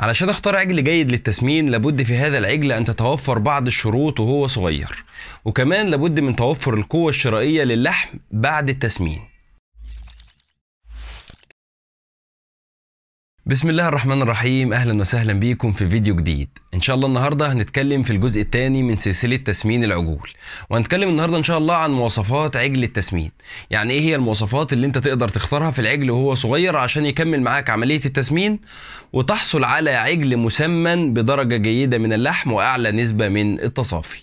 علشان اختار عجل جيد للتسمين لابد في هذا العجل ان تتوفر بعض الشروط وهو صغير وكمان لابد من توفر القوة الشرائية للحم بعد التسمين بسم الله الرحمن الرحيم اهلا وسهلا بيكم في فيديو جديد ان شاء الله النهارده هنتكلم في الجزء الثاني من سلسله تسمين العجول وهنتكلم النهارده ان شاء الله عن مواصفات عجل التسمين يعني ايه هي المواصفات اللي انت تقدر تختارها في العجل وهو صغير عشان يكمل معاك عمليه التسمين وتحصل على عجل مسمن بدرجه جيده من اللحم واعلى نسبه من التصافي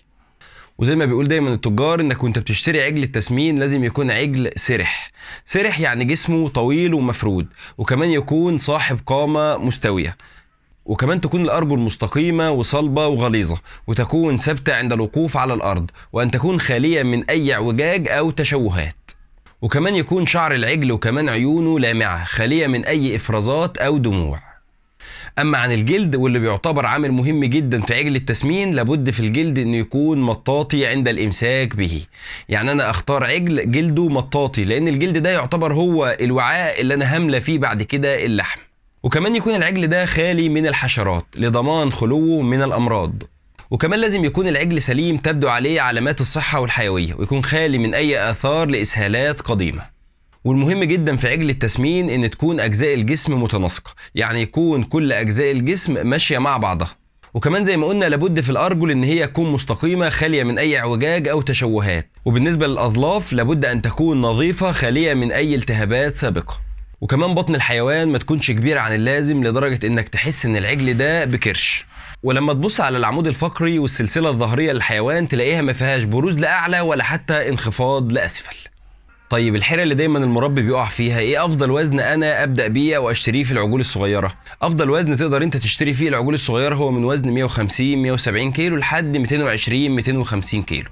وزي ما بيقول دايما التجار انك وانت بتشتري عجل التسمين لازم يكون عجل سرح سرح يعني جسمه طويل ومفرود وكمان يكون صاحب قامه مستويه وكمان تكون الأرجل مستقيمة وصلبة وغليظة وتكون ثابتة عند الوقوف على الأرض وأن تكون خالية من أي اعوجاج أو تشوهات وكمان يكون شعر العجل وكمان عيونه لامعة خالية من أي إفرازات أو دموع اما عن الجلد واللي بيعتبر عامل مهم جدا في عجل التسمين لابد في الجلد انه يكون مطاطي عند الامساك به يعني انا اختار عجل جلده مطاطي لان الجلد ده يعتبر هو الوعاء اللي انا هملى فيه بعد كده اللحم وكمان يكون العجل ده خالي من الحشرات لضمان خلوه من الامراض وكمان لازم يكون العجل سليم تبدو عليه علامات الصحة والحيوية ويكون خالي من أي آثار لإسهالات قديمة والمهم جدا في عجل التسمين ان تكون اجزاء الجسم متناسقه يعني يكون كل اجزاء الجسم ماشيه مع بعضها وكمان زي ما قلنا لابد في الارجل ان هي تكون مستقيمه خاليه من اي اعوجاج او تشوهات وبالنسبه للاظلاف لابد ان تكون نظيفه خاليه من اي التهابات سابقه وكمان بطن الحيوان ما تكونش كبيره عن اللازم لدرجه انك تحس ان العجل ده بكرش ولما تبص على العمود الفقري والسلسله الظهريه للحيوان تلاقيها ما فيهاش بروز لاعلى ولا حتى انخفاض لاسفل طيب الحيره اللي دايما المربي بيقع فيها ايه افضل وزن انا ابدا بيه واشتريه في العجول الصغيره افضل وزن تقدر انت تشتري فيه العجول الصغيره هو من وزن 150 170 كيلو لحد 220 250 كيلو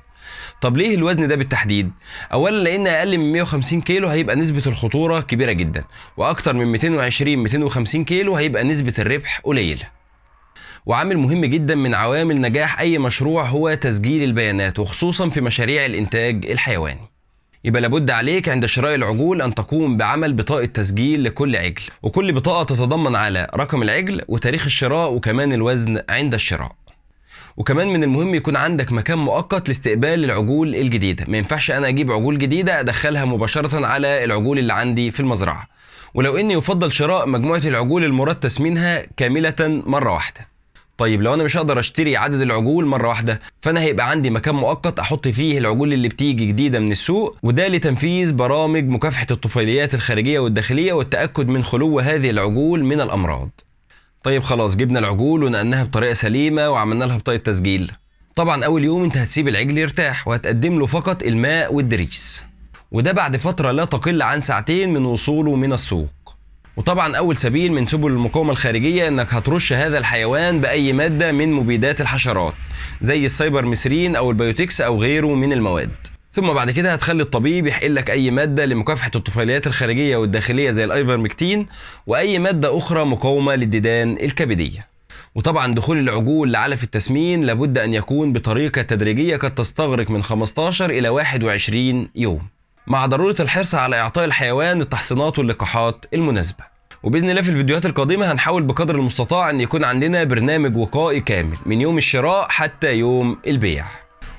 طب ليه الوزن ده بالتحديد؟ أولا لأن أقل من 150 كيلو هيبقى نسبة الخطورة كبيرة جدا، وأكتر من 220 250 كيلو هيبقى نسبة الربح قليلة. وعامل مهم جدا من عوامل نجاح أي مشروع هو تسجيل البيانات وخصوصا في مشاريع الإنتاج الحيواني. يبقى لابد عليك عند شراء العجول أن تقوم بعمل بطاقة تسجيل لكل عجل وكل بطاقة تتضمن على رقم العجل وتاريخ الشراء وكمان الوزن عند الشراء وكمان من المهم يكون عندك مكان مؤقت لاستقبال العجول الجديده ما ينفعش انا اجيب عجول جديده ادخلها مباشره على العجول اللي عندي في المزرعه ولو اني يفضل شراء مجموعه العجول المراد تسمينها كامله مره واحده طيب لو انا مش هقدر اشتري عدد العجول مره واحده فانا هيبقى عندي مكان مؤقت احط فيه العجول اللي بتيجي جديده من السوق وده لتنفيذ برامج مكافحه الطفيليات الخارجيه والداخليه والتاكد من خلو هذه العجول من الامراض طيب خلاص جبنا العجول ونقلناها بطريقه سليمه وعملنا لها بطاقه تسجيل طبعا اول يوم انت هتسيب العجل يرتاح وهتقدم له فقط الماء والدريس وده بعد فتره لا تقل عن ساعتين من وصوله من السوق وطبعا اول سبيل من سبل المقاومه الخارجيه انك هترش هذا الحيوان باي ماده من مبيدات الحشرات زي السايبر مسرين او البيوتكس او غيره من المواد ثم بعد كده هتخلي الطبيب يحقل لك اي ماده لمكافحه الطفيليات الخارجيه والداخليه زي الايفرمكتين واي ماده اخرى مقاومه للديدان الكبديه وطبعا دخول العجول لعلف التسمين لابد ان يكون بطريقه تدريجيه قد تستغرق من 15 الى 21 يوم مع ضرورة الحرص على إعطاء الحيوان التحصينات واللقاحات المناسبة وبإذن الله في الفيديوهات القادمة هنحاول بقدر المستطاع أن يكون عندنا برنامج وقائي كامل من يوم الشراء حتى يوم البيع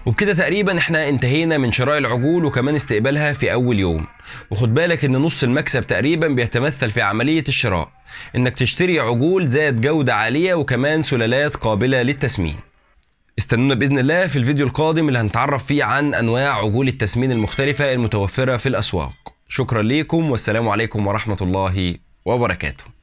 وبكده تقريبا احنا انتهينا من شراء العجول وكمان استقبالها في اول يوم وخد بالك ان نص المكسب تقريبا بيتمثل في عملية الشراء انك تشتري عجول ذات جودة عالية وكمان سلالات قابلة للتسمين استنونا باذن الله في الفيديو القادم اللي هنتعرف فيه عن انواع عجول التسمين المختلفه المتوفره في الاسواق شكرا ليكم والسلام عليكم ورحمه الله وبركاته